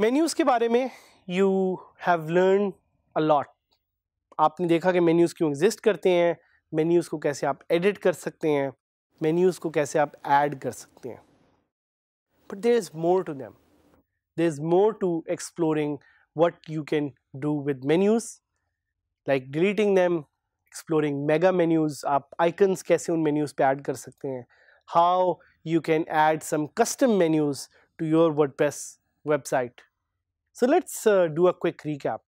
menus के बारे में you have learn a lot आपने देखा कि मेन्यूज़ क्यों एग्जिस्ट करते हैं मेन्यूज़ को कैसे आप एडिट कर सकते हैं मेन्यूज़ को कैसे आप ऐड कर सकते हैं but there is more to them there is more to exploring what you can do with menus like deleting them exploring mega menus आप आइकन्स कैसे उन मेन्यूज़ पर ऐड कर सकते हैं how you can add some custom menus to your WordPress website so let's do a quick recap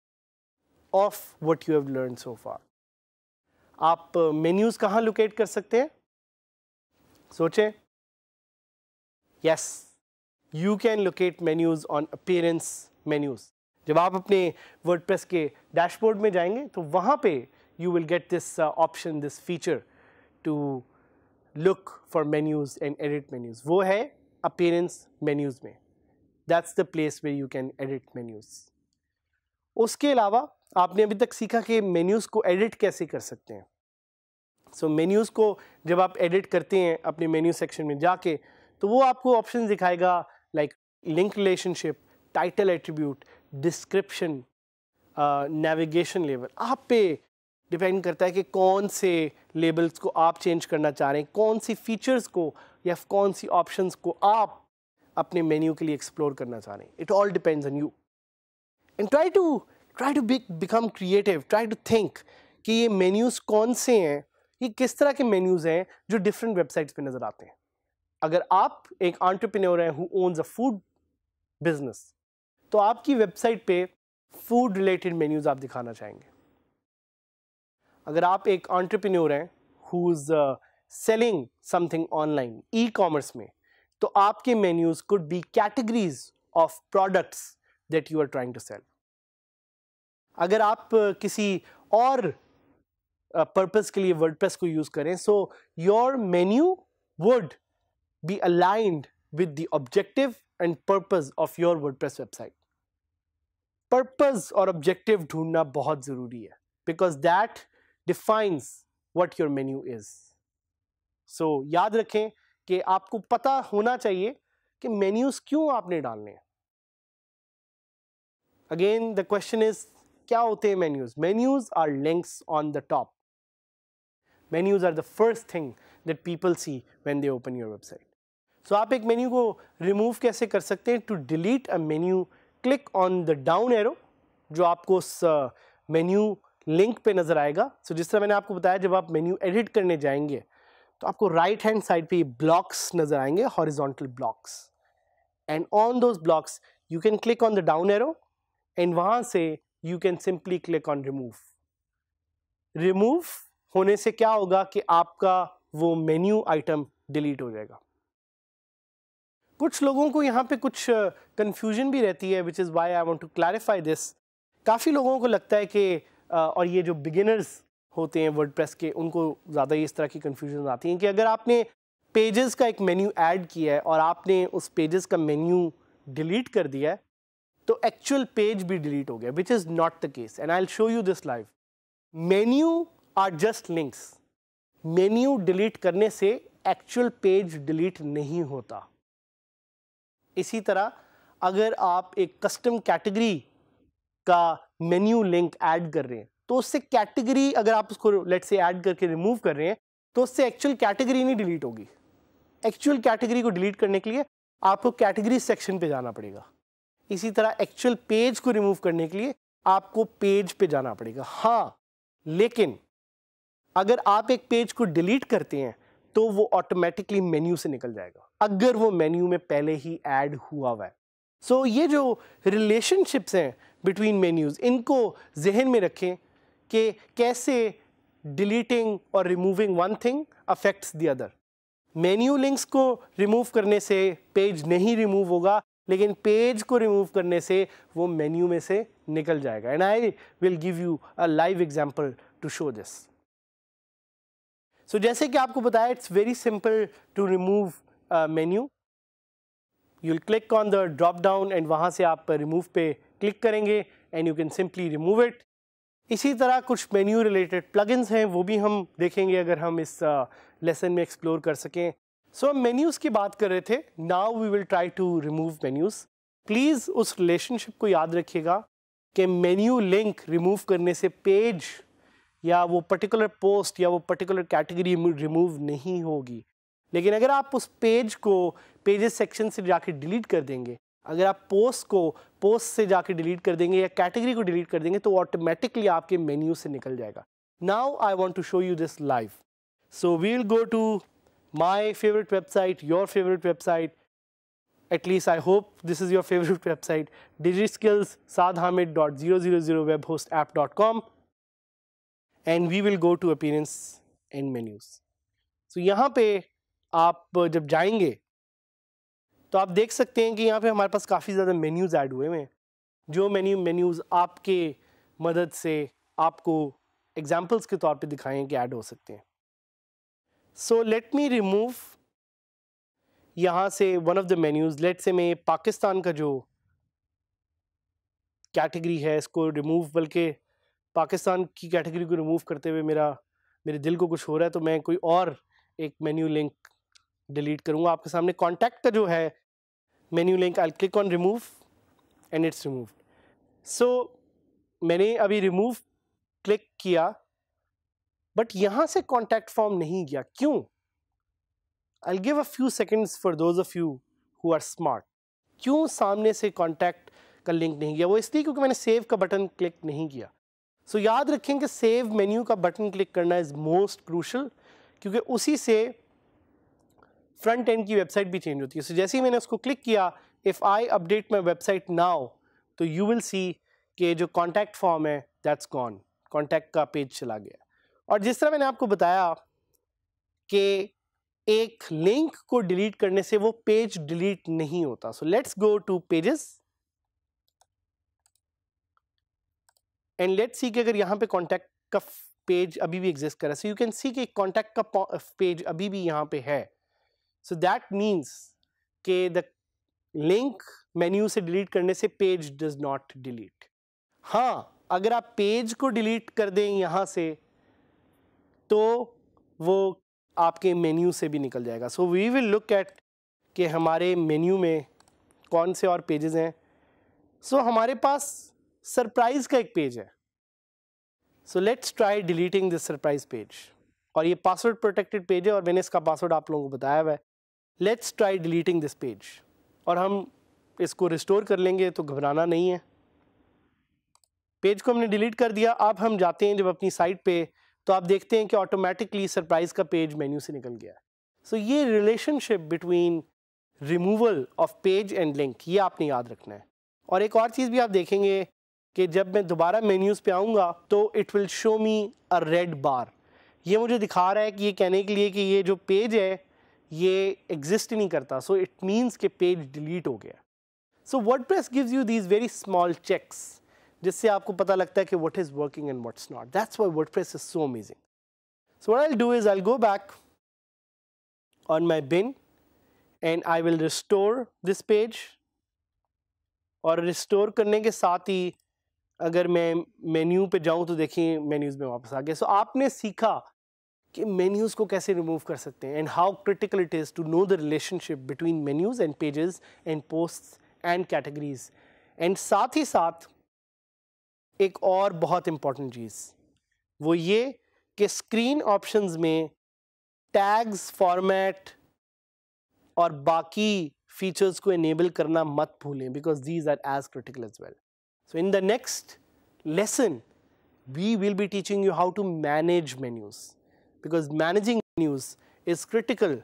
of what you have learn so far आप menus कहाँ locate कर सकते हैं सोचें yes you can locate menus on appearance menus जब आप अपने word के डैशबोर्ड में जाएंगे तो वहां पे you will get this option this feature to look for menus and edit menus वो है अपेरेंस मेन्यूज में that's the place way you can edit menus उसके अलावा आपने अभी तक सीखा कि मेन्यूज़ को एडिट कैसे कर सकते हैं सो so, मेन्यूज़ को जब आप एडिट करते हैं अपने मेन्यू सेक्शन में जाके तो वो आपको ऑप्शन दिखाएगा like link relationship title attribute description navigation level आप पे डिपेंड करता है कि कौन से लेबल्स को आप चेंज करना चाह रहे हैं कौन सी फीचर्स को या कौन सी ऑप्शंस को आप अपने मेन्यू के लिए एक्सप्लोर करना चाह रहे हैं it all depends on you and try to try to become creative try to think कि ये मेन्यूज़ कौन से हैं ये किस तरह के मेन्यूज़ हैं जो डिफरेंट वेबसाइट्स पे नज़र आते हैं अगर आप एक आंट्रप्रेन्योर हैं who owns a food business तो आपकी वेबसाइट पे फूड रिलेटेड मेन्यूज़ आप दिखाना चाहेंगे अगर आप एक आंट्रप्रेन्योर हैं who is selling something online e commerce में तो आपके menus could be categories of products that you are trying to sell अगर आप किसी और पर्पस के लिए प्रेस को यूज करें so your menu would be aligned with the objective and purpose of your press website purpose और objective ढूंढना बहुत ज़रूरी है because that defines what your menu is so याद रखें कि आपको पता होना चाहिए कि मेन्यूज़ क्यों आपने डालने अगेन द क्वेश्चन इज क्या होते हैं menus menus are links on the top menus are the first thing that people see when they open your website so आप एक मेन्यू को रिमूव कैसे कर सकते हैं to delete a menu click on the down arrow जो आपको उस मेन्यू uh, लिंक पे नज़र आएगा सो so जिस तरह मैंने आपको बताया जब आप मेन्यू एडिट करने जाएंगे तो आपको राइट हैंड साइड पर ब्लॉक्स नज़र आएंगे horizontal blocks and on those blocks you can click on the down arrow and वहाँ से you can simply click on remove remove होने से क्या होगा कि आपका वो मेन्यू आइटम डिलीट हो जाएगा कुछ लोगों को यहाँ पे कुछ कन्फ्यूजन भी रहती है which is why I want to clarify this काफ़ी लोगों को लगता है कि और ये जो बिगिनर्स होते हैं वर्ड के उनको ज़्यादा ही इस तरह की कन्फ्यूजन आती हैं कि अगर आपने पेजेस का एक मेन्यू ऐड किया है और आपने उस पेजेस का मेन्यू डिलीट कर दिया है तो एक्चुअल पेज भी डिलीट हो गया which is not the case and I show you this live menu are just links menu delete करने से एक्चुअल पेज डिलीट नहीं होता इसी तरह अगर आप एक कस्टम कैटेगरी का मेन्यू लिंक ऐड कर रहे हैं तो उससे कैटेगरी अगर आप उसको लेट से ऐड करके रिमूव कर रहे हैं तो उससे एक्चुअल कैटेगरी नहीं डिलीट होगी एक्चुअल कैटेगरी को डिलीट करने के लिए आपको कैटेगरी सेक्शन पे जाना पड़ेगा इसी तरह एक्चुअल पेज को रिमूव करने के लिए आपको पेज पे जाना पड़ेगा हाँ लेकिन अगर आप एक पेज को डिलीट करते हैं तो वो ऑटोमेटिकली मेन्यू से निकल जाएगा अगर वो मेन्यू में पहले ही ऐड हुआ हुआ है सो so, ये जो रिलेशनशिप्स हैं बिटवीन मेन्यूज़ इनको जहन में रखें कि कैसे डिलीटिंग और removing one thing affects the other menu links को रिमूव करने से पेज नहीं रिमूव होगा लेकिन पेज को रिमूव करने से वो मेन्यू में से निकल जाएगा and I will give you a live example to show this so so, जैसे कि आपको बताया it's very simple to remove menu you click on the drop down and वहाँ से आप रिमूव पे क्लिक करेंगे and you can simply remove it इसी तरह कुछ मेन्यू रिलेटेड प्लगइन्स हैं वो भी हम देखेंगे अगर हम इस लेसन uh, में एक्सप्लोर कर सकें सो so, हम मेन्यूज़ की बात कर रहे थे now we will try to remove menus please उस रिलेशनशिप को याद रखिएगा कि मेन्यू लिंक रिमूव करने से पेज या वो पर्टिकुलर पोस्ट या वो पर्टिकुलर कैटेगरी रिमूव नहीं होगी लेकिन अगर आप उस पेज को पेजेस सेक्शन से जाके डिलीट कर देंगे अगर आप पोस्ट को पोस्ट से जाके डिलीट कर देंगे या कैटेगरी को डिलीट कर देंगे तो ऑटोमेटिकली आपके मेन्यू से निकल जाएगा now I want to show you this live so we'll go to is your favourite website favorite skills at least I hope this is your favorite website, dot com and we will go to appearance and menus so यहाँ पे आप जब जाएंगे तो आप देख सकते हैं कि यहाँ पे हमारे पास काफ़ी ज़्यादा मेन्यूज़ ऐड हुए हुए हैं जो मेन्यू मेन्यूज़ आपके मदद से आपको एग्जाम्पल्स के तौर पे दिखाएं कि ऐड हो सकते हैं सो लेट मी रिमूव यहाँ से one of the menus let से मैं पाकिस्तान का जो कैटेगरी है इसको रिमूव बल्कि पाकिस्तान की कैटेगरी को रिमूव करते हुए मेरा मेरे दिल को कुछ हो रहा है तो मैं कोई और एक मेन्यू लिंक डिलीट करूँगा आपके सामने कॉन्टैक्ट का जो है menu link I click on remove and it's remove so मैंने अभी रिमूव क्लिक किया बट यहाँ से कॉन्टैक्ट फॉर्म नहीं गया क्यों I give a few seconds for those of you who are smart क्यों सामने से कॉन्टैक्ट का लिंक नहीं गया वो इसलिए क्योंकि मैंने सेव का बटन क्लिक नहीं किया सो so, याद रखें कि सेव मेन्यू का बटन क्लिक करना इज़ मोस्ट क्रूशल क्योंकि उसी से फ्रंट एंड की वेबसाइट भी चेंज होती है सो so, जैसे ही मैंने उसको क्लिक किया if I update my website now तो यू विल सी कि जो कॉन्टैक्ट फॉर्म है दैट्स गॉन कॉन्टैक्ट का पेज चला गया और जिस तरह मैंने आपको बताया कि एक लिंक को डिलीट करने से वो पेज डिलीट नहीं होता so let's go to pages and let see कि अगर यहाँ पे कॉन्टैक्ट का पेज अभी भी एग्जिस्ट कर रहा है सो यू कैन सी कि कॉन्टैक्ट का पेज अभी भी यहाँ पे है सो दैट मीन्स के द लिंक मेन्यू से डिलीट करने से पेज डज नॉट डिलीट हाँ अगर आप पेज को डिलीट कर दें यहाँ से तो वो आपके मेन्यू से भी निकल जाएगा so we will look at कि हमारे मेन्यू में कौन से और पेजेस हैं सो so, हमारे पास सरप्राइज का एक पेज है so let's try deleting this surprise page और ये पासवर्ड प्रोटेक्टेड पेज है और मैंने इसका पासवर्ड आप लोगों को बताया हुआ है let's try deleting this page और हम इसको रिस्टोर कर लेंगे तो घबराना नहीं है पेज को हमने डिलीट कर दिया अब हम जाते हैं जब अपनी साइट पे तो आप देखते हैं कि ऑटोमेटिकली सरप्राइज का पेज मेन्यू से निकल गया सो so, ये relationship between removal of page and link ये आपने याद रखना है और एक और चीज़ भी आप देखेंगे कि जब मैं दोबारा मेन्यूज़ पे आऊँगा तो it will show me a red bar ये मुझे दिखा रहा है कि ये कहने के लिए कि ये जो पेज है ये एग्जिस्ट नहीं करता सो इट मीन्स के पेज डिलीट हो गया so WordPress gives you these very small checks जिससे आपको पता लगता है कि what is working and what's not that's why WordPress is so amazing so what I do is I go back on my bin and I will restore this page और restore करने के साथ ही अगर मैं menu पे जाऊं तो देखिए मेन्यूज़ में वापस आ गया सो so, आपने सीखा कि मेन्यूज़ को कैसे रिमूव कर सकते हैं and how critical it is to know the relationship between menus and pages and post and categories and साथ ही साथ एक और बहुत इम्पॉर्टेंट चीज़ वो ये कि स्क्रीन ऑप्शंस में टैग्स फॉर्मेट और बाकी फीचर्स को इनेबल करना मत भूलें because these are as critical as well So, in the next lesson, we will be teaching you how to manage menus because managing menus is critical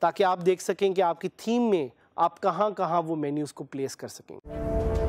ताकि आप देख सकें कि आपकी थीम में आप कहाँ कहाँ वो मेन्यूज़ को प्लेस कर सकें